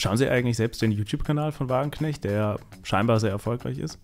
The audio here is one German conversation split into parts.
Schauen Sie eigentlich selbst den YouTube-Kanal von Wagenknecht, der scheinbar sehr erfolgreich ist?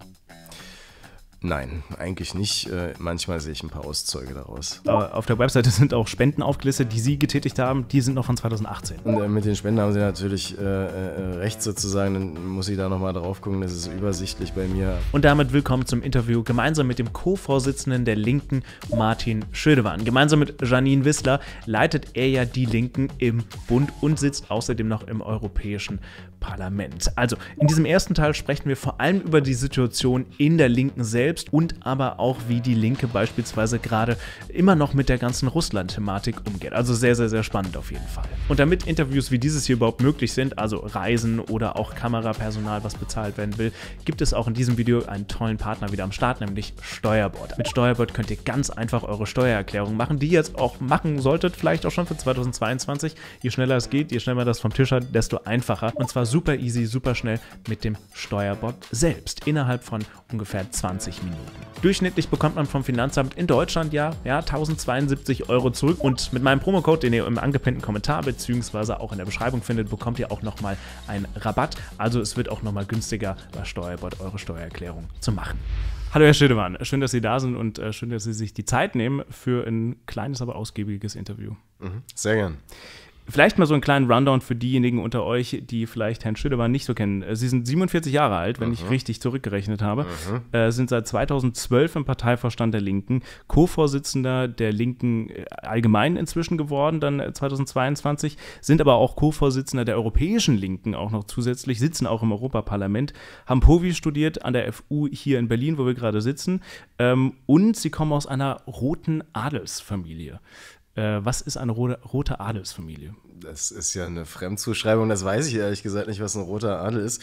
Nein, eigentlich nicht. Äh, manchmal sehe ich ein paar Auszeuge daraus. Auf der Webseite sind auch Spenden aufgelistet, die Sie getätigt haben. Die sind noch von 2018. Und, äh, mit den Spenden haben Sie natürlich äh, äh recht sozusagen. Dann muss ich da nochmal drauf gucken. Das ist übersichtlich bei mir. Und damit willkommen zum Interview gemeinsam mit dem Co-Vorsitzenden der Linken, Martin Schödewan. Gemeinsam mit Janine Wissler leitet er ja die Linken im Bund und sitzt außerdem noch im Europäischen Parlament. Also in diesem ersten Teil sprechen wir vor allem über die Situation in der Linken selbst selbst und aber auch, wie die Linke beispielsweise gerade immer noch mit der ganzen Russland-Thematik umgeht. Also sehr, sehr, sehr spannend auf jeden Fall. Und damit Interviews wie dieses hier überhaupt möglich sind, also Reisen oder auch Kamerapersonal, was bezahlt werden will, gibt es auch in diesem Video einen tollen Partner wieder am Start, nämlich Steuerbord. Mit Steuerbord könnt ihr ganz einfach eure Steuererklärung machen, die ihr jetzt auch machen solltet, vielleicht auch schon für 2022. Je schneller es geht, je schneller man das vom Tisch hat, desto einfacher. Und zwar super easy, super schnell mit dem Steuerbord selbst innerhalb von ungefähr 20 30 Minuten. Durchschnittlich bekommt man vom Finanzamt in Deutschland ja, ja 1072 Euro zurück und mit meinem Promocode, den ihr im angepinnten Kommentar bzw. auch in der Beschreibung findet, bekommt ihr auch nochmal einen Rabatt. Also es wird auch nochmal günstiger, bei Steuerbord eure Steuererklärung zu machen. Hallo Herr Schildemann, schön, dass Sie da sind und äh, schön, dass Sie sich die Zeit nehmen für ein kleines, aber ausgiebiges Interview. Mhm. Sehr gern. Vielleicht mal so einen kleinen Rundown für diejenigen unter euch, die vielleicht Herrn Schüttemann nicht so kennen. Äh, sie sind 47 Jahre alt, wenn Aha. ich mhm. richtig zurückgerechnet habe, mhm. äh, sind seit 2012 im Parteivorstand der Linken, Co-Vorsitzender der Linken äh, allgemein inzwischen geworden, dann 2022, äh, sind aber auch Co-Vorsitzender der Europäischen Linken auch noch zusätzlich, sitzen auch im Europaparlament, haben POVI studiert an der FU hier in Berlin, wo wir gerade sitzen, ähm, und sie kommen aus einer roten Adelsfamilie. Äh, was ist eine rote, Adelsfamilie? Das ist ja eine Fremdzuschreibung, das weiß ich ehrlich gesagt nicht, was ein roter Adel ist.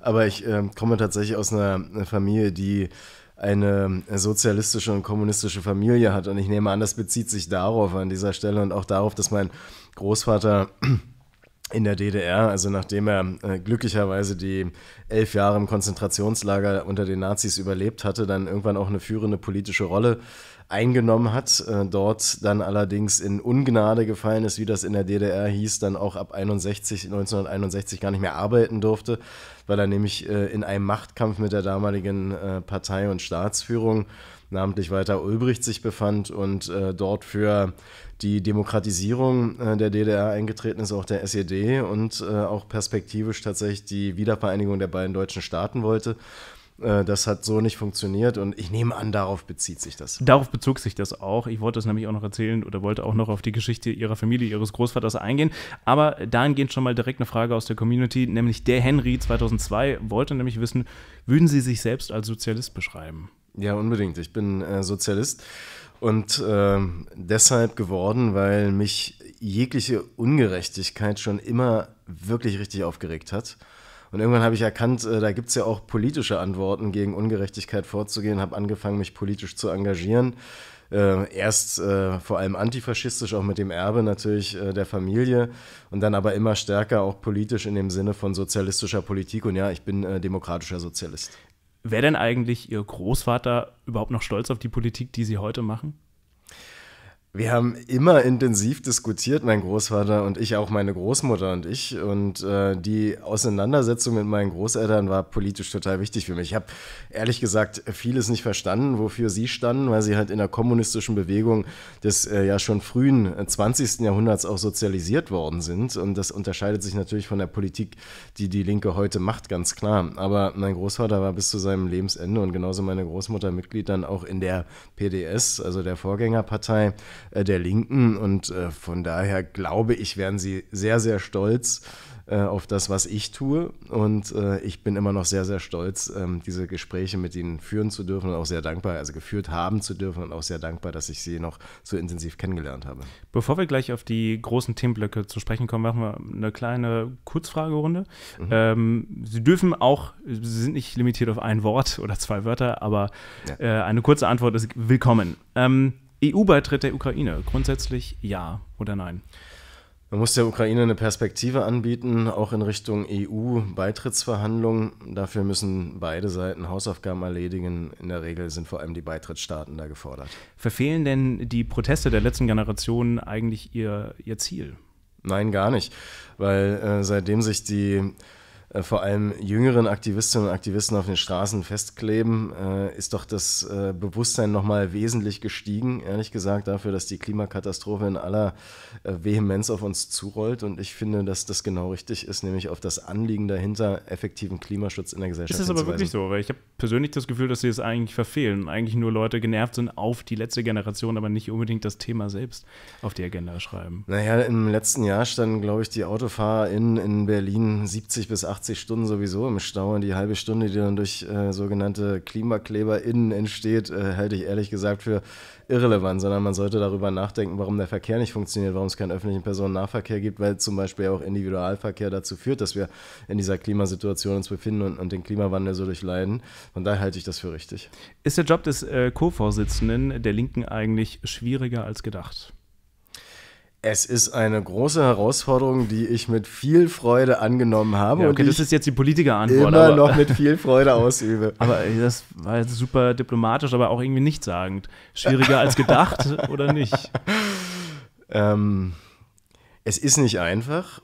Aber ich äh, komme tatsächlich aus einer, Familie, die eine sozialistische und kommunistische Familie hat. Und ich nehme an, das bezieht sich darauf an dieser Stelle und auch darauf, dass mein Großvater in der DDR, also nachdem er äh, glücklicherweise die elf Jahre im Konzentrationslager unter den Nazis überlebt hatte, dann irgendwann auch eine führende politische Rolle eingenommen hat, äh, dort dann allerdings in Ungnade gefallen ist, wie das in der DDR hieß, dann auch ab 61, 1961 gar nicht mehr arbeiten durfte, weil er nämlich äh, in einem Machtkampf mit der damaligen äh, Partei und Staatsführung namentlich Walter Ulbricht sich befand und äh, dort für die Demokratisierung äh, der DDR eingetreten ist, auch der SED und äh, auch perspektivisch tatsächlich die Wiedervereinigung der beiden deutschen Staaten wollte. Äh, das hat so nicht funktioniert und ich nehme an, darauf bezieht sich das. Darauf bezog sich das auch. Ich wollte das nämlich auch noch erzählen oder wollte auch noch auf die Geschichte ihrer Familie, ihres Großvaters eingehen. Aber dahingehend schon mal direkt eine Frage aus der Community, nämlich der Henry 2002 wollte nämlich wissen, würden Sie sich selbst als Sozialist beschreiben? Ja, unbedingt. Ich bin äh, Sozialist und äh, deshalb geworden, weil mich jegliche Ungerechtigkeit schon immer wirklich richtig aufgeregt hat und irgendwann habe ich erkannt, äh, da gibt es ja auch politische Antworten, gegen Ungerechtigkeit vorzugehen, habe angefangen, mich politisch zu engagieren. Äh, erst äh, vor allem antifaschistisch, auch mit dem Erbe natürlich äh, der Familie und dann aber immer stärker auch politisch in dem Sinne von sozialistischer Politik. Und ja, ich bin äh, demokratischer Sozialist. Wäre denn eigentlich Ihr Großvater überhaupt noch stolz auf die Politik, die Sie heute machen? Wir haben immer intensiv diskutiert, mein Großvater und ich, auch meine Großmutter und ich. Und äh, die Auseinandersetzung mit meinen Großeltern war politisch total wichtig für mich. Ich habe ehrlich gesagt vieles nicht verstanden, wofür sie standen, weil sie halt in der kommunistischen Bewegung des äh, ja schon frühen 20. Äh, Jahrhunderts auch sozialisiert worden sind. Und das unterscheidet sich natürlich von der Politik, die die Linke heute macht, ganz klar. Aber mein Großvater war bis zu seinem Lebensende und genauso meine Großmutter Mitglied dann auch in der PDS, also der Vorgängerpartei äh, der Linken. Und äh, von daher glaube ich, werden sie sehr, sehr stolz äh, auf das, was ich tue. Und ich bin immer noch sehr, sehr stolz, ähm, diese Gespräche mit Ihnen führen zu dürfen und auch sehr dankbar, also geführt haben zu dürfen und auch sehr dankbar, dass ich Sie noch so intensiv kennengelernt habe. Bevor wir gleich auf die großen Themenblöcke zu sprechen kommen, machen wir eine kleine Kurzfragerunde. Mhm. Ähm, sie dürfen auch, Sie sind nicht limitiert auf ein Wort oder zwei Wörter, aber ja. eine kurze Antwort ist willkommen. Ähm, EU-Beitritt der Ukraine? Grundsätzlich ja oder nein? Man muss der Ukraine eine Perspektive anbieten, auch in Richtung EU-Beitrittsverhandlungen. Dafür müssen beide Seiten Hausaufgaben erledigen. In der Regel sind vor allem die Beitrittsstaaten da gefordert. Verfehlen denn die Proteste der letzten Generation eigentlich ihr, ihr Ziel? Nein, gar nicht, weil äh, seitdem sich die äh, vor allem jüngeren Aktivistinnen und Aktivisten auf den Straßen festkleben, äh, ist doch das äh, Bewusstsein nochmal wesentlich gestiegen, ehrlich gesagt, dafür, dass die Klimakatastrophe in aller äh, Vehemenz auf uns zurollt. Und ich finde, dass das genau richtig ist, nämlich auf das Anliegen dahinter, effektiven Klimaschutz in der Gesellschaft zu Ist das aber wirklich so? Weil ich habe persönlich das Gefühl, dass sie es eigentlich verfehlen. Eigentlich nur Leute genervt sind auf die letzte Generation, aber nicht unbedingt das Thema selbst auf die Agenda schreiben. Naja, im letzten Jahr standen, glaube ich, die AutofahrerInnen in Berlin 70 bis 80 80 Stunden sowieso im Stau und die halbe Stunde, die dann durch äh, sogenannte KlimakleberInnen entsteht, äh, halte ich ehrlich gesagt für irrelevant, sondern man sollte darüber nachdenken, warum der Verkehr nicht funktioniert, warum es keinen öffentlichen Personennahverkehr gibt, weil zum Beispiel auch Individualverkehr dazu führt, dass wir in dieser Klimasituation uns befinden und, und den Klimawandel so durchleiden. Von daher halte ich das für richtig. Ist der Job des äh, Co-Vorsitzenden der Linken eigentlich schwieriger als gedacht? Es ist eine große Herausforderung, die ich mit viel Freude angenommen habe. Ja, okay, und das ist jetzt die Politikerantwort. Immer aber, noch mit viel Freude ausübe. aber das war jetzt super diplomatisch, aber auch irgendwie nichtssagend. Schwieriger als gedacht oder nicht? Ähm, es ist nicht einfach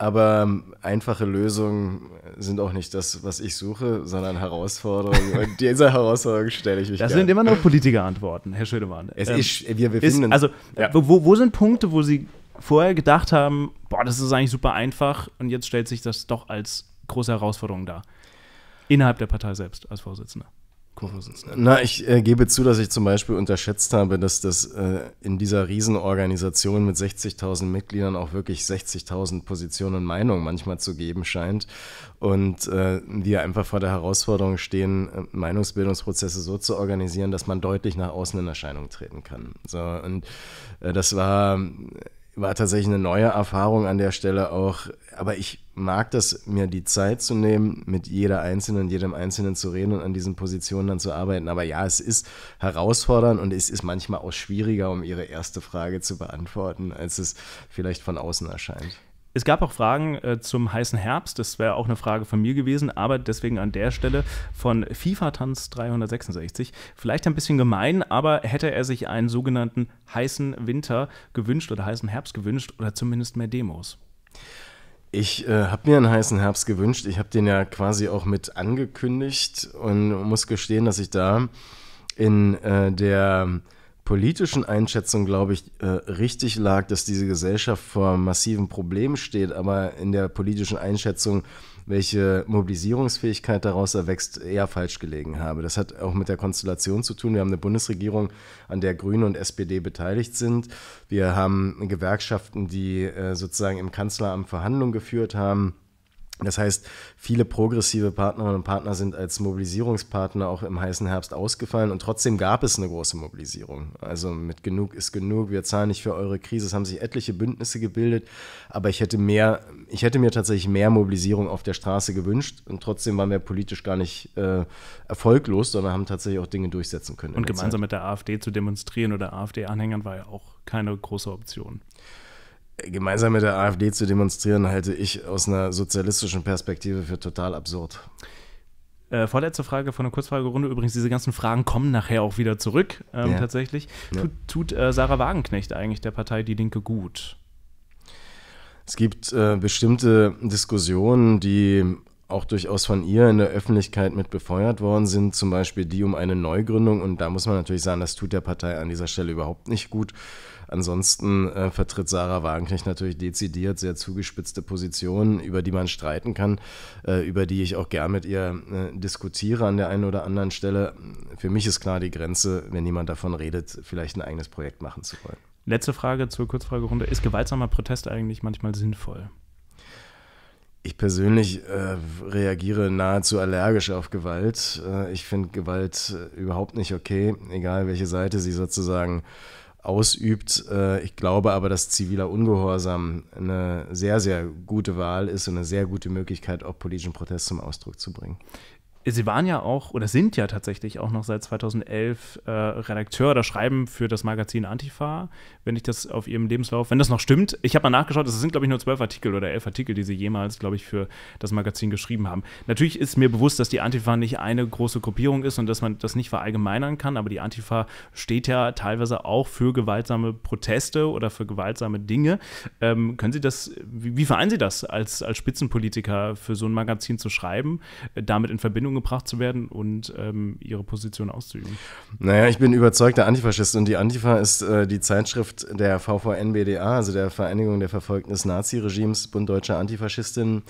aber ähm, einfache Lösungen sind auch nicht das, was ich suche, sondern Herausforderungen. Und dieser Herausforderung stelle ich mich. Das gern. sind immer nur Politikerantworten, Herr Schönemann. Es ähm, ist, wir befinden ist, Also, ja. wo, wo sind Punkte, wo Sie vorher gedacht haben, boah, das ist eigentlich super einfach und jetzt stellt sich das doch als große Herausforderung dar? Innerhalb der Partei selbst als Vorsitzender. Co-Vorsitzender? Na, ich äh, gebe zu, dass ich zum Beispiel unterschätzt habe, dass das äh, in dieser Riesenorganisation mit 60.000 Mitgliedern auch wirklich 60.000 Positionen und Meinungen manchmal zu geben scheint. Und äh, wir einfach vor der Herausforderung stehen, äh, Meinungsbildungsprozesse so zu organisieren, dass man deutlich nach außen in Erscheinung treten kann. So, und äh, das war war tatsächlich eine neue Erfahrung an der Stelle auch. Aber ich mag das, mir die Zeit zu nehmen, mit jeder Einzelnen, jedem Einzelnen zu reden und an diesen Positionen dann zu arbeiten. Aber ja, es ist herausfordernd und es ist manchmal auch schwieriger, um Ihre erste Frage zu beantworten, als es vielleicht von außen erscheint. Es gab auch Fragen äh, zum heißen Herbst, das wäre auch eine Frage von mir gewesen, aber deswegen an der Stelle von FIFA-Tanz 366. Vielleicht ein bisschen gemein, aber hätte er sich einen sogenannten heißen Winter gewünscht oder heißen Herbst gewünscht oder zumindest mehr Demos? Ich äh, habe mir einen heißen Herbst gewünscht. Ich habe den ja quasi auch mit angekündigt und muss gestehen, dass ich da in äh, der politischen Einschätzung, glaube ich, äh, richtig lag, dass diese Gesellschaft vor massiven Problemen steht, aber in der politischen Einschätzung, welche Mobilisierungsfähigkeit daraus erwächst, eher falsch gelegen habe. Das hat auch mit der Konstellation zu tun. Wir haben eine Bundesregierung, an der Grüne und SPD beteiligt sind. Wir haben Gewerkschaften, die äh, sozusagen im Kanzleramt Verhandlungen geführt haben das heißt, viele progressive Partnerinnen und Partner sind als Mobilisierungspartner auch im heißen Herbst ausgefallen und trotzdem gab es eine große Mobilisierung. Also mit genug ist genug, wir zahlen nicht für eure Krise. Es haben sich etliche Bündnisse gebildet, aber ich hätte mehr, ich hätte mir tatsächlich mehr Mobilisierung auf der Straße gewünscht und trotzdem waren wir politisch gar nicht äh, erfolglos, sondern haben tatsächlich auch Dinge durchsetzen können. Und gemeinsam Zeit. mit der AfD zu demonstrieren oder AfD-Anhängern war ja auch keine große Option gemeinsam mit der AfD zu demonstrieren, halte ich aus einer sozialistischen Perspektive für total absurd. Äh, vorletzte Frage von der Kurzfragerunde. Übrigens, diese ganzen Fragen kommen nachher auch wieder zurück, ähm, ja. tatsächlich. Ja. Tut, tut äh, Sarah Wagenknecht eigentlich der Partei Die Linke gut? Es gibt äh, bestimmte Diskussionen, die auch durchaus von ihr in der Öffentlichkeit mit befeuert worden sind, zum Beispiel die um eine Neugründung. Und da muss man natürlich sagen, das tut der Partei an dieser Stelle überhaupt nicht gut. Ansonsten äh, vertritt Sarah Wagenknecht natürlich dezidiert sehr zugespitzte Positionen, über die man streiten kann, äh, über die ich auch gern mit ihr äh, diskutiere an der einen oder anderen Stelle. Für mich ist klar die Grenze, wenn jemand davon redet, vielleicht ein eigenes Projekt machen zu wollen. Letzte Frage zur Kurzfragerunde. Ist gewaltsamer Protest eigentlich manchmal sinnvoll? Ich persönlich äh, reagiere nahezu allergisch auf Gewalt. Äh, ich finde Gewalt äh, überhaupt nicht okay, egal welche Seite sie sozusagen ausübt. Äh, ich glaube aber, dass ziviler Ungehorsam eine sehr, sehr gute Wahl ist und eine sehr gute Möglichkeit, auch politischen Protest zum Ausdruck zu bringen. Sie waren ja auch oder sind ja tatsächlich auch noch seit 2011 äh, Redakteur oder schreiben für das Magazin Antifa, wenn ich das auf Ihrem Lebenslauf, wenn das noch stimmt. Ich habe mal nachgeschaut, es sind glaube ich nur zwölf Artikel oder elf Artikel, die Sie jemals, glaube ich, für das Magazin geschrieben haben. Natürlich ist mir bewusst, dass die Antifa nicht eine große Gruppierung ist und dass man das nicht verallgemeinern kann, aber die Antifa steht ja teilweise auch für gewaltsame Proteste oder für gewaltsame Dinge. Ähm, können Sie das, wie, wie vereinen Sie das als, als Spitzenpolitiker für so ein Magazin zu schreiben, äh, damit in Verbindung Verbindung gebracht zu werden und ähm, ihre Position auszuüben. Naja, ich bin überzeugter Antifaschist und die Antifa ist äh, die Zeitschrift der VVN-BDA, also der Vereinigung der Verfolgten des Naziregimes, Bund Deutscher Antifaschistinnen.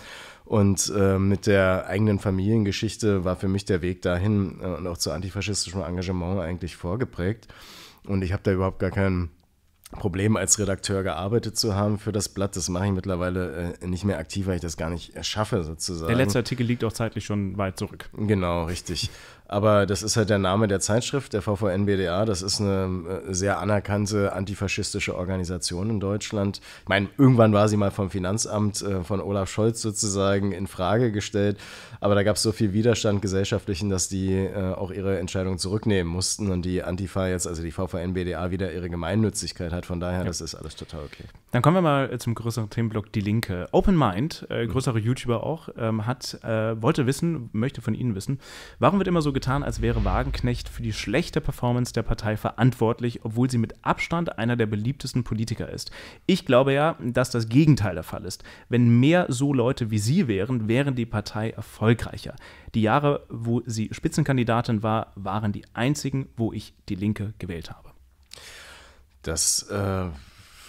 Und äh, mit der eigenen Familiengeschichte war für mich der Weg dahin äh, und auch zu antifaschistischem Engagement eigentlich vorgeprägt. Und ich habe da überhaupt gar keinen Problem als Redakteur gearbeitet zu haben für das Blatt. Das mache ich mittlerweile äh, nicht mehr aktiv, weil ich das gar nicht schaffe sozusagen. Der letzte Artikel liegt auch zeitlich schon weit zurück. Genau, richtig. Aber das ist halt der Name der Zeitschrift, der VVN-BDA. Das ist eine äh, sehr anerkannte antifaschistische Organisation in Deutschland. Ich meine, irgendwann war sie mal vom Finanzamt äh, von Olaf Scholz sozusagen in Frage gestellt. Aber da gab es so viel Widerstand gesellschaftlichen, dass die äh, auch ihre Entscheidung zurücknehmen mussten und die Antifa jetzt, also die VVN-BDA, wieder ihre Gemeinnützigkeit hat. Von daher, ja. das ist alles total okay. Dann kommen wir mal zum größeren Themenblock Die Linke. Open Mind, äh, mhm. größere mhm. YouTuber auch, ähm, hat, äh, wollte wissen, möchte von Ihnen wissen, warum wird immer so getan, als wäre Wagenknecht für die schlechte Performance der Partei verantwortlich, obwohl sie mit Abstand einer der beliebtesten Politiker ist. Ich glaube ja, dass das Gegenteil der Fall ist. Wenn mehr so Leute wie sie wären, wäre die Partei erfolgreicher. Die Jahre, wo sie Spitzenkandidatin war, waren die einzigen, wo ich die Linke gewählt habe. Das äh,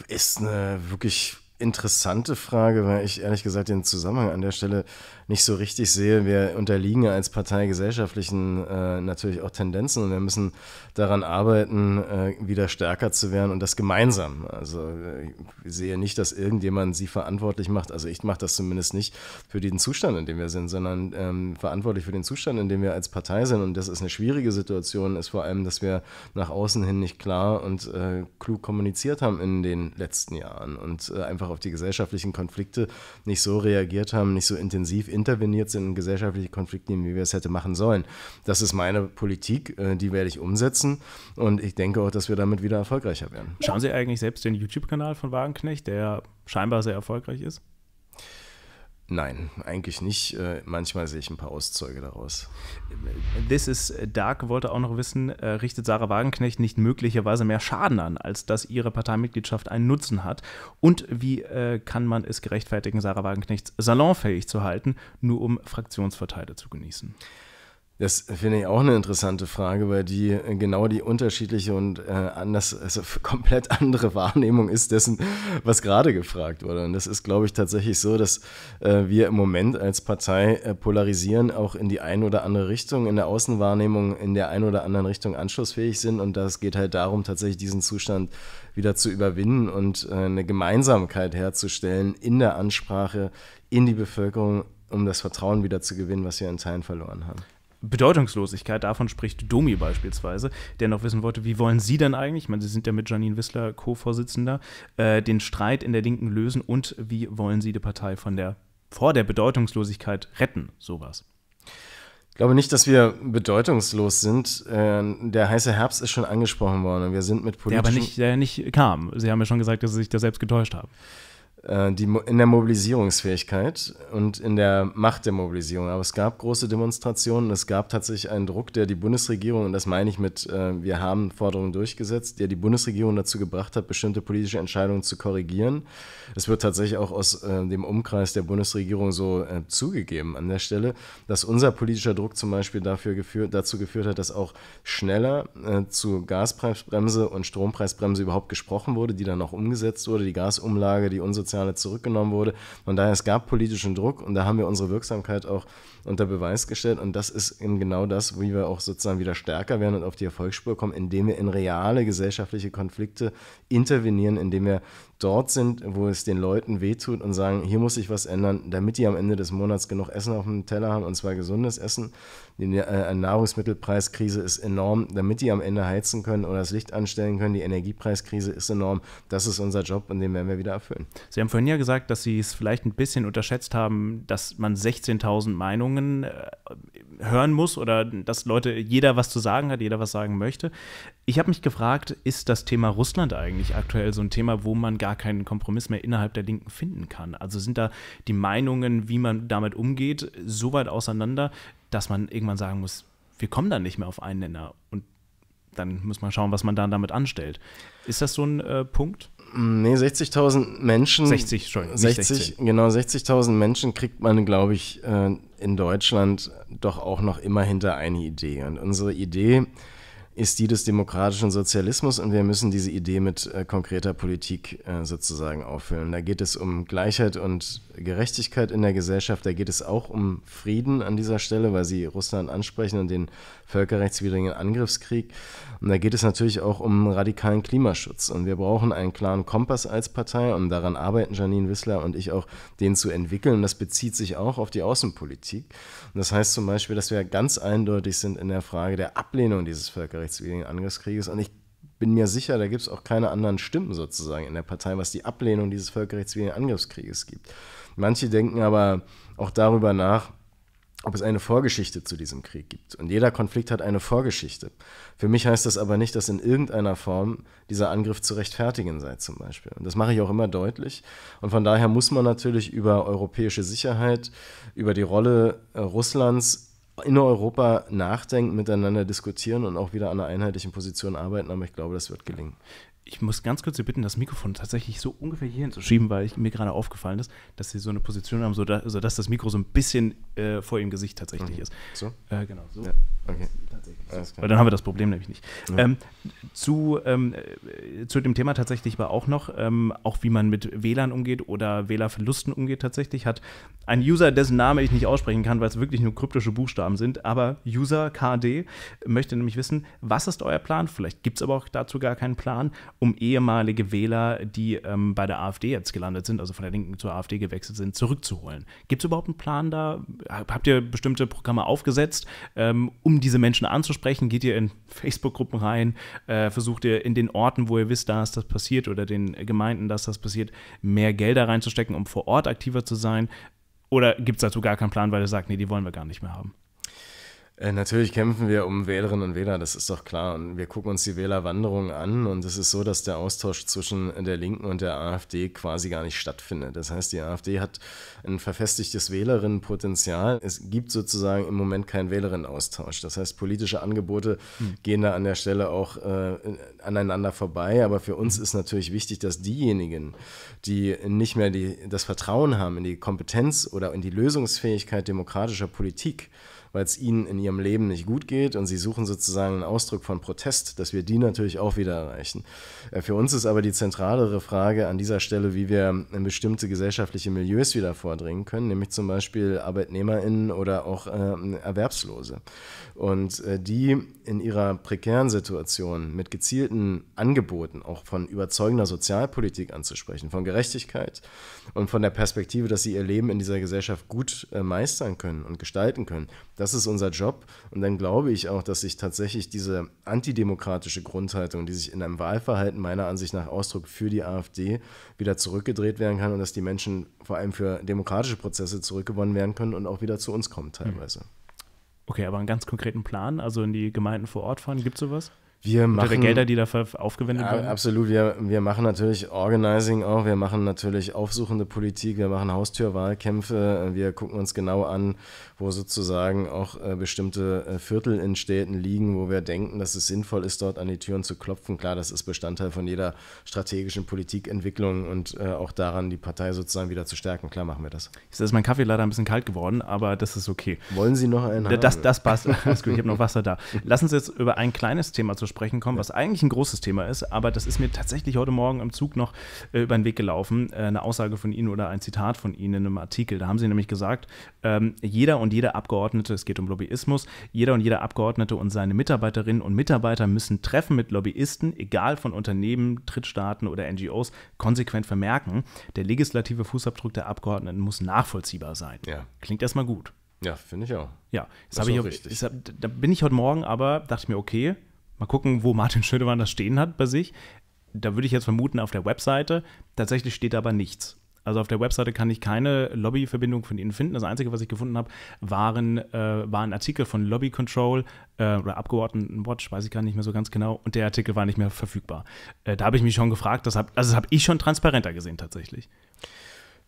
ist eine wirklich interessante Frage, weil ich ehrlich gesagt den Zusammenhang an der Stelle nicht so richtig sehe. Wir unterliegen als Partei gesellschaftlichen äh, natürlich auch Tendenzen und wir müssen daran arbeiten, äh, wieder stärker zu werden und das gemeinsam. Also äh, ich sehe nicht, dass irgendjemand sie verantwortlich macht. Also ich mache das zumindest nicht für den Zustand, in dem wir sind, sondern ähm, verantwortlich für den Zustand, in dem wir als Partei sind. Und das ist eine schwierige Situation, ist vor allem, dass wir nach außen hin nicht klar und äh, klug kommuniziert haben in den letzten Jahren und äh, einfach auf die gesellschaftlichen Konflikte nicht so reagiert haben, nicht so intensiv in interveniert sind in gesellschaftliche Konfliktlinien, wie wir es hätte machen sollen. Das ist meine Politik, äh, die werde ich umsetzen und ich denke auch, dass wir damit wieder erfolgreicher werden. Schauen Sie eigentlich selbst den YouTube-Kanal von Wagenknecht, der scheinbar sehr erfolgreich ist? Nein, eigentlich nicht. Äh, manchmal sehe ich ein paar Auszeuge daraus. This is Dark wollte auch noch wissen, äh, richtet Sarah Wagenknecht nicht möglicherweise mehr Schaden an, als dass ihre Parteimitgliedschaft einen Nutzen hat? Und wie äh, kann man es gerechtfertigen, Sarah Wagenknechts salonfähig zu halten, nur um Fraktionsvorteile zu genießen? Das finde ich auch eine interessante Frage, weil die äh, genau die unterschiedliche und äh, anders, also komplett andere Wahrnehmung ist dessen, was gerade gefragt wurde. Und das ist, glaube ich, tatsächlich so, dass äh, wir im Moment als Partei äh, polarisieren, auch in die eine oder andere Richtung, in der Außenwahrnehmung in der einen oder anderen Richtung anschlussfähig sind. Und das geht halt darum, tatsächlich diesen Zustand wieder zu überwinden und äh, eine Gemeinsamkeit herzustellen in der Ansprache, in die Bevölkerung, um das Vertrauen wieder zu gewinnen, was wir in Teilen verloren haben. Bedeutungslosigkeit. Davon spricht Domi beispielsweise, der noch wissen wollte, wie wollen Sie denn eigentlich, ich meine, Sie sind ja mit Janine Wissler Co-Vorsitzender, äh, den Streit in der Linken lösen und wie wollen Sie die Partei von der, vor der Bedeutungslosigkeit retten? Sowas. Ich glaube nicht, dass wir bedeutungslos sind. Ähm, der heiße Herbst ist schon angesprochen worden und wir sind mit politischen... Der aber nicht, der nicht kam. Sie haben ja schon gesagt, dass Sie sich da selbst getäuscht haben. Äh, die, in der Mobilisierungsfähigkeit und in der Macht der Mobilisierung. Aber es gab große Demonstrationen, es gab tatsächlich einen Druck, der die Bundesregierung, und das meine ich mit, äh, wir haben Forderungen durchgesetzt, der die Bundesregierung dazu gebracht hat, bestimmte politische Entscheidungen zu korrigieren. Es wird tatsächlich auch aus äh, dem Umkreis der Bundesregierung so äh, zugegeben an der Stelle, dass unser politischer Druck zum Beispiel dafür geführt, dazu geführt hat, dass auch schneller äh, zu Gaspreisbremse und Strompreisbremse überhaupt gesprochen wurde, die dann auch umgesetzt wurde, die Gasumlage, die unsere Soziale zurückgenommen wurde. Von daher, es gab politischen Druck und da haben wir unsere Wirksamkeit auch unter Beweis gestellt. Und das ist eben genau das, wie wir auch sozusagen wieder stärker werden und auf die Erfolgsspur kommen, indem wir in reale gesellschaftliche Konflikte intervenieren, indem wir dort sind, wo es den Leuten wehtut und sagen, hier muss ich was ändern, damit die am Ende des Monats genug Essen auf dem Teller haben und zwar gesundes Essen. Die äh, Nahrungsmittelpreiskrise ist enorm, damit die am Ende heizen können oder das Licht anstellen können. Die Energiepreiskrise ist enorm. Das ist unser Job und den werden wir wieder erfüllen. Sie haben vorhin ja gesagt, dass Sie es vielleicht ein bisschen unterschätzt haben, dass man 16.000 Meinungen äh, hören muss oder dass Leute, jeder was zu sagen hat, jeder was sagen möchte. Ich habe mich gefragt, ist das Thema Russland eigentlich aktuell so ein Thema, wo man gar gar keinen Kompromiss mehr innerhalb der Linken finden kann. Also sind da die Meinungen, wie man damit umgeht, so weit auseinander, dass man irgendwann sagen muss, wir kommen da nicht mehr auf einen Nenner. Und dann muss man schauen, was man dann damit anstellt. Ist das so ein äh, Punkt? Nee, 60.000 Menschen. 60, Entschuldigung. 60, 60. genau, 60.000 Menschen kriegt man, glaube ich, äh, in Deutschland doch auch noch immer hinter eine Idee. Und unsere Idee ist die des demokratischen Sozialismus und wir müssen diese Idee mit äh, konkreter Politik äh, sozusagen auffüllen. Da geht es um Gleichheit und Gerechtigkeit in der Gesellschaft, da geht es auch um Frieden an dieser Stelle, weil sie Russland ansprechen und den völkerrechtswidrigen Angriffskrieg. Und da geht es natürlich auch um radikalen Klimaschutz. Und wir brauchen einen klaren Kompass als Partei und daran arbeiten Janine Wissler und ich auch, den zu entwickeln. Und das bezieht sich auch auf die Außenpolitik. Und das heißt zum Beispiel, dass wir ganz eindeutig sind in der Frage der Ablehnung dieses Völkerrechts völkerrechtswidrigen Angriffskrieges. Und ich bin mir sicher, da gibt es auch keine anderen Stimmen sozusagen in der Partei, was die Ablehnung dieses völkerrechtswidrigen Angriffskrieges gibt. Manche denken aber auch darüber nach, ob es eine Vorgeschichte zu diesem Krieg gibt. Und jeder Konflikt hat eine Vorgeschichte. Für mich heißt das aber nicht, dass in irgendeiner Form dieser Angriff zu rechtfertigen sei zum Beispiel. Und das mache ich auch immer deutlich. Und von daher muss man natürlich über europäische Sicherheit, über die Rolle äh, Russlands in Europa nachdenken, miteinander diskutieren und auch wieder an einer einheitlichen Position arbeiten, aber ich glaube, das wird gelingen ich muss ganz kurz Sie bitten, das Mikrofon tatsächlich so ungefähr hier hinzuschieben, weil ich, mir gerade aufgefallen ist, dass Sie so eine Position haben, sodass, das Mikro so ein bisschen äh, vor Ihrem Gesicht tatsächlich okay. ist. So? Äh, genau, so. Ja. Okay. Weil dann haben wir das Problem nämlich nicht. Ja. Ähm, zu, ähm, äh, zu dem Thema tatsächlich war auch noch, ähm, auch wie man mit WLAN umgeht oder WLAN-Verlusten umgeht, tatsächlich hat ein User, dessen Name ich nicht aussprechen kann, weil es wirklich nur kryptische Buchstaben sind, aber User KD möchte nämlich wissen, was ist euer Plan? Vielleicht gibt es aber auch dazu gar keinen Plan um ehemalige Wähler, die ähm, bei der AfD jetzt gelandet sind, also von der Linken zur AfD gewechselt sind, zurückzuholen. Gibt es überhaupt einen Plan da? Habt ihr bestimmte Programme aufgesetzt, ähm, um diese Menschen anzusprechen? Geht ihr in Facebook-Gruppen rein? Äh, versucht ihr in den Orten, wo ihr wisst, dass das passiert oder den Gemeinden, dass das passiert, mehr Gelder reinzustecken, um vor Ort aktiver zu sein? Oder gibt es dazu gar keinen Plan, weil ihr sagt, nee, die wollen wir gar nicht mehr haben? Äh, natürlich kämpfen wir um Wählerinnen und Wähler, das ist doch klar. Und wir gucken uns die Wählerwanderung an. Und es ist so, dass der Austausch zwischen der Linken und der AfD quasi gar nicht stattfindet. Das heißt, die AfD hat ein verfestigtes Wählerinnenpotenzial. Es gibt sozusagen im Moment keinen Wählerinnenaustausch. Das heißt, politische Angebote hm. gehen da an der Stelle auch äh, aneinander vorbei. Aber für uns hm. ist natürlich wichtig, dass diejenigen, die nicht mehr die, das Vertrauen haben in die Kompetenz oder in die Lösungsfähigkeit demokratischer Politik, weil es ihnen in ihrem Leben nicht gut geht und sie suchen sozusagen einen Ausdruck von Protest, dass wir die natürlich auch wieder erreichen. Äh, für uns ist aber die zentralere Frage an dieser Stelle, wie wir in äh, bestimmte gesellschaftliche Milieus wieder vordringen können, nämlich zum Beispiel ArbeitnehmerInnen oder auch äh, Erwerbslose. Und äh, die in ihrer prekären Situation mit gezielten Angeboten auch von überzeugender Sozialpolitik anzusprechen, von Gerechtigkeit und von der Perspektive, dass sie ihr Leben in dieser Gesellschaft gut äh, meistern können und gestalten können, das ist unser Job. Und dann glaube ich auch, dass sich tatsächlich diese antidemokratische Grundhaltung, die sich in einem Wahlverhalten meiner Ansicht nach Ausdruck für die AfD wieder zurückgedreht werden kann und dass die Menschen vor allem für demokratische Prozesse zurückgewonnen werden können und auch wieder zu uns kommen teilweise. Hm. Okay, aber einen ganz konkreten Plan, also in die Gemeinden vor Ort fahren, gibt es sowas? Wir machen, der Gelder, die dafür aufgewendet werden? Absolut. Wir, wir machen natürlich Organizing auch. Wir machen natürlich aufsuchende Politik. Wir machen Haustürwahlkämpfe. Wir gucken uns genau an, wo sozusagen auch äh, bestimmte äh, Viertel in Städten liegen, wo wir denken, dass es sinnvoll ist, dort an die Türen zu klopfen. Klar, das ist Bestandteil von jeder strategischen Politikentwicklung und äh, auch daran, die Partei sozusagen wieder zu stärken. Klar machen wir das. Jetzt ist mein Kaffee leider ein bisschen kalt geworden, aber das ist okay. Wollen Sie noch einen? Das, das passt. Alles gut, ich habe noch Wasser da. Lass uns jetzt über ein kleines Thema zu sprechen kommen, was eigentlich ein großes Thema ist, aber das ist mir tatsächlich heute Morgen im Zug noch äh, über den Weg gelaufen. Äh, eine Aussage von Ihnen oder ein Zitat von Ihnen in einem Artikel. Da haben Sie nämlich gesagt, ähm, jeder und jeder Abgeordnete, es geht um Lobbyismus, jeder und jeder Abgeordnete und seine Mitarbeiterinnen und Mitarbeiter müssen Treffen mit Lobbyisten, egal von Unternehmen, Drittstaaten oder NGOs, konsequent vermerken. Der legislative Fußabdruck der Abgeordneten muss nachvollziehbar sein. Ja. Klingt erstmal gut. Ja, finde ich auch. Ja, jetzt habe ich, hab, da bin ich heute Morgen aber, dachte ich mir, okay, Mal gucken, wo Martin Schönemann das stehen hat bei sich. Da würde ich jetzt vermuten, auf der Webseite. Tatsächlich steht da aber nichts. Also auf der Webseite kann ich keine Lobbyverbindung von Ihnen finden. Das Einzige, was ich gefunden habe, waren, äh, war ein Artikel von Lobby Control äh, oder Abgeordnetenwatch, weiß ich gar nicht mehr so ganz genau. Und der Artikel war nicht mehr verfügbar. Äh, da habe ich mich schon gefragt, das hab, also das habe ich schon transparenter gesehen tatsächlich.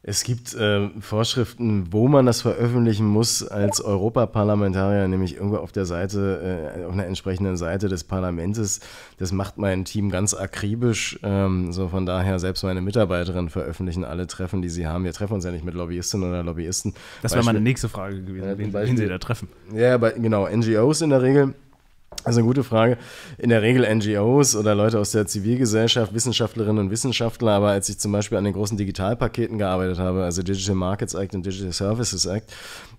Es gibt äh, Vorschriften, wo man das veröffentlichen muss als Europaparlamentarier, nämlich irgendwo auf der Seite, äh, auf einer entsprechenden Seite des Parlaments. Das macht mein Team ganz akribisch. Ähm, so von daher, selbst meine Mitarbeiterinnen veröffentlichen alle Treffen, die sie haben. Wir treffen uns ja nicht mit Lobbyistinnen oder Lobbyisten. Das wäre meine nächste Frage gewesen, ja, wen, Beispiel, wen sie da treffen. Ja, bei, genau, NGOs in der Regel also eine gute Frage. In der Regel NGOs oder Leute aus der Zivilgesellschaft, Wissenschaftlerinnen und Wissenschaftler, aber als ich zum Beispiel an den großen Digitalpaketen gearbeitet habe, also Digital Markets Act und Digital Services Act,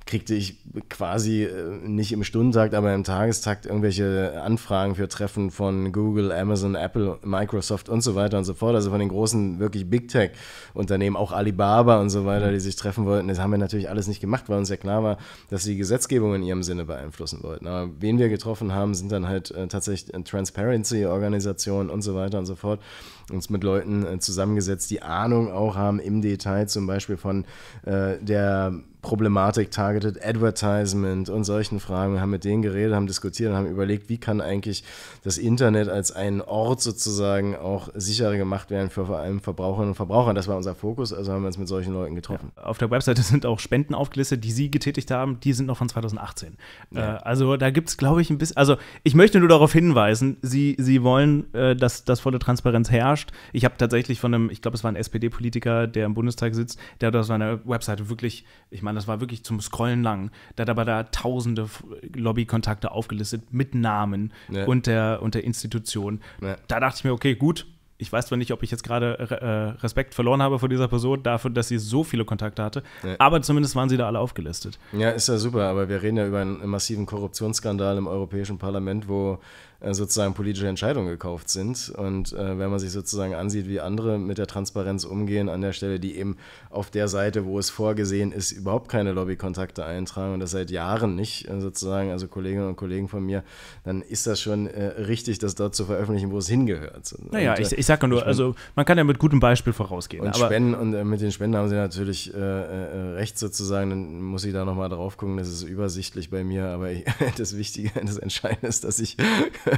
kriegte ich quasi äh, nicht im Stundentakt, aber im Tagestakt irgendwelche Anfragen für Treffen von Google, Amazon, Apple, Microsoft und so weiter und so fort. Also von den großen, wirklich Big Tech-Unternehmen, auch Alibaba und so weiter, die sich treffen wollten. Das haben wir natürlich alles nicht gemacht, weil uns ja klar war, dass sie die Gesetzgebung in ihrem Sinne beeinflussen wollten. Aber wen wir getroffen haben, sind sind dann halt äh, tatsächlich äh, Transparency-Organisationen und so weiter und so fort uns mit Leuten äh, zusammengesetzt, die Ahnung auch haben im Detail, zum Beispiel von äh, der Problematik Targeted Advertisement und solchen Fragen, haben mit denen geredet, haben diskutiert und haben überlegt, wie kann eigentlich das Internet als einen Ort sozusagen auch sicherer gemacht werden für vor allem Verbraucherinnen und Verbraucher. Das war unser Fokus, also haben wir uns mit solchen Leuten getroffen. Ja. Auf der Webseite sind auch Spenden aufgelistet, die Sie getätigt haben, die sind noch von 2018. Äh, ja. Äh, also da gibt es, glaube ich, ein bisschen, also ich möchte nur darauf hinweisen, Sie, Sie wollen, äh, dass das volle Transparenz herrscht verarscht. Ich habe tatsächlich von einem, ich glaube, es war ein SPD-Politiker, der im Bundestag sitzt, der hat auf seiner Webseite wirklich, ich meine, das war wirklich zum Scrollen lang, der hat aber da tausende Lobbykontakte aufgelistet mit Namen ja. und, der, und der Institution. Ja. Da dachte ich mir, okay, gut, ich weiß zwar nicht, ob ich jetzt gerade äh, Respekt verloren habe vor dieser Person, dafür, dass sie so viele Kontakte hatte, ja. aber zumindest waren sie da alle aufgelistet. Ja, ist ja super, aber wir reden ja über einen massiven Korruptionsskandal im Europäischen Parlament, wo äh, sozusagen politische Entscheidungen gekauft sind. Und äh, wenn man sich sozusagen ansieht, wie andere mit der Transparenz umgehen, an der Stelle, die eben auf der Seite, wo es vorgesehen ist, überhaupt keine Lobbykontakte eintragen und das seit Jahren nicht, äh, sozusagen, also Kolleginnen und Kollegen von mir, dann ist das schon äh, richtig, das dort zu veröffentlichen, wo es hingehört. Naja, und, äh, ich, ich sag nur, also man kann ja mit gutem Beispiel vorausgehen. Und, Spenden, und mit den Spenden haben sie natürlich recht sozusagen, dann muss ich da nochmal drauf gucken, das ist übersichtlich bei mir, aber ich, das Wichtige, das Entscheidende ist, dass ich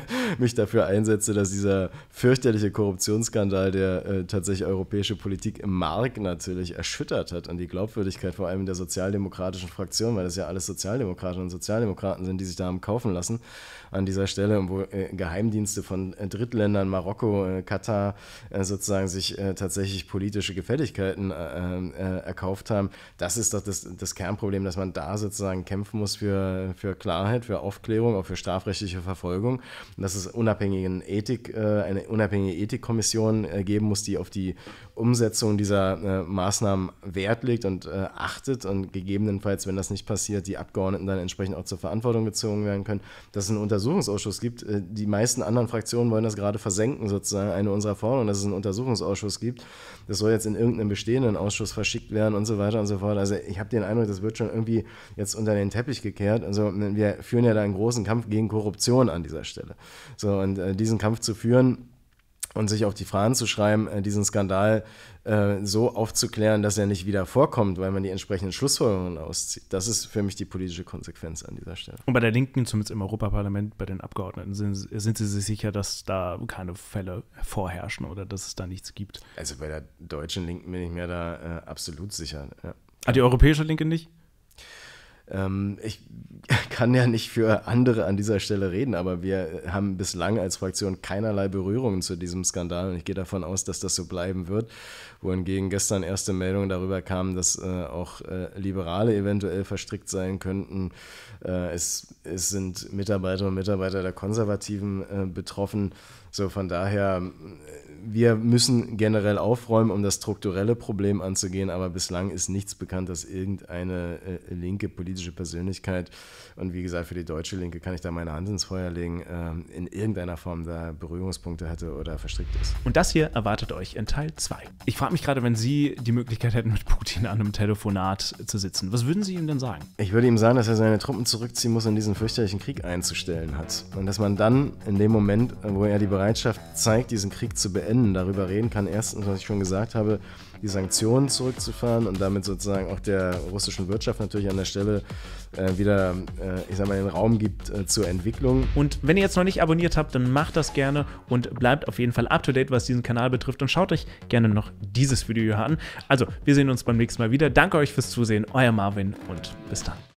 mich dafür einsetze, dass dieser fürchterliche Korruptionsskandal, der äh, tatsächlich europäische Politik im Mark natürlich erschüttert hat und die Glaubwürdigkeit vor allem der sozialdemokratischen Fraktion, weil das ja alles Sozialdemokratinnen und Sozialdemokraten sind, die sich da haben kaufen lassen an dieser Stelle, wo äh, Geheimdienste von äh, Drittländern, Marokko, äh, Katar äh, sozusagen sich äh, tatsächlich politische Gefälligkeiten erkauft haben. Das ist doch das, das Kernproblem, dass man da sozusagen kämpfen muss für, für Klarheit, für Aufklärung, auch für strafrechtliche Verfolgung dass es unabhängigen Ethik, äh, eine unabhängige Ethikkommission äh, geben muss, die auf die Umsetzung dieser äh, Maßnahmen Wert legt und achtet und gegebenenfalls, wenn das nicht passiert, die Abgeordneten dann entsprechend auch zur Verantwortung gezogen werden können, dass es einen Untersuchungsausschuss gibt. Die meisten anderen Fraktionen wollen das gerade versenken, sozusagen eine unserer Forderungen, dass es einen Untersuchungsausschuss gibt. Das soll jetzt in irgendeinen bestehenden Ausschuss verschickt werden und so weiter und so fort. Also ich habe den Eindruck, das wird schon irgendwie jetzt unter den Teppich gekehrt. Also wir führen ja da einen großen Kampf gegen Korruption an dieser Stelle. Stelle. So, und äh, diesen Kampf zu führen und sich auf die Fragen zu schreiben, äh, diesen Skandal äh, so aufzuklären, dass er nicht wieder vorkommt, weil man die entsprechenden Schlussfolgerungen auszieht. Das ist für mich die politische Konsequenz an dieser Stelle. Und bei der Linken, zumindest im Europaparlament, bei den Abgeordneten, sind, sind Sie sich sicher, dass da keine Fälle vorherrschen oder dass es da nichts gibt? Also bei der deutschen Linken bin ich mir da äh, absolut sicher. Ja. Ah, die europäische Linke nicht? Ähm, ich kann ja nicht für andere an dieser Stelle reden, aber wir haben bislang als Fraktion keinerlei Berührungen zu diesem Skandal und ich gehe davon aus, dass das so bleiben wird. Wohingegen gestern erste Meldungen darüber kamen, dass äh, auch äh, Liberale eventuell verstrickt sein könnten. Äh, es, es, sind Mitarbeiterinnen und Mitarbeiter der Konservativen äh, betroffen. So von daher wir müssen generell aufräumen, um das strukturelle Problem anzugehen, aber bislang ist nichts bekannt, dass irgendeine äh, linke politische Persönlichkeit, und wie gesagt, für die deutsche Linke kann ich da meine Hand ins Feuer legen, ähm, in irgendeiner Form da Berührungspunkte hatte oder verstrickt ist. Und das hier erwartet euch in Teil 2. Ich frage mich gerade, wenn Sie die Möglichkeit hätten, mit Putin an einem Telefonat zu sitzen, was würden Sie ihm denn sagen? Ich würde ihm sagen, dass er seine Truppen zurückziehen muss und diesen fürchterlichen Krieg einzustellen hat. Und dass man dann in dem Moment, wo er die Bereitschaft zeigt, diesen Krieg zu beenden, BetrügerInnen darüber reden kann. Erstens, was ich schon gesagt habe, die Sanktionen zurückzufahren und damit sozusagen auch der russischen Wirtschaft natürlich an der Stelle äh, wieder, äh, ich sag mal, den Raum gibt äh, zur Entwicklung. Und wenn ihr jetzt noch nicht abonniert habt, dann macht das gerne und bleibt auf jeden Fall up to date, was diesen Kanal betrifft und schaut euch gerne noch dieses Video hier an. Also, wir sehen uns beim nächsten Mal wieder. Danke euch fürs Zusehen, euer Marvin und bis dann.